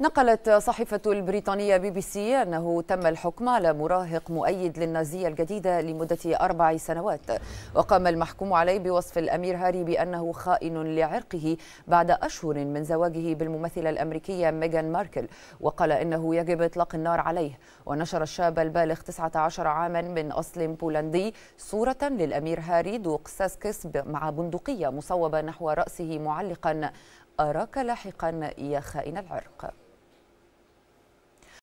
نقلت صحيفة البريطانية بي بي سي أنه تم الحكم على مراهق مؤيد للنازية الجديدة لمدة أربع سنوات وقام المحكوم عليه بوصف الأمير هاري بأنه خائن لعرقه بعد أشهر من زواجه بالممثلة الأمريكية ميغان ماركل وقال إنه يجب إطلاق النار عليه ونشر الشاب البالغ 19 عاما من أصل بولندي صورة للأمير هاري دوق ساسكس مع بندقية مصوبة نحو رأسه معلقا أراك لاحقا يا خائن العرق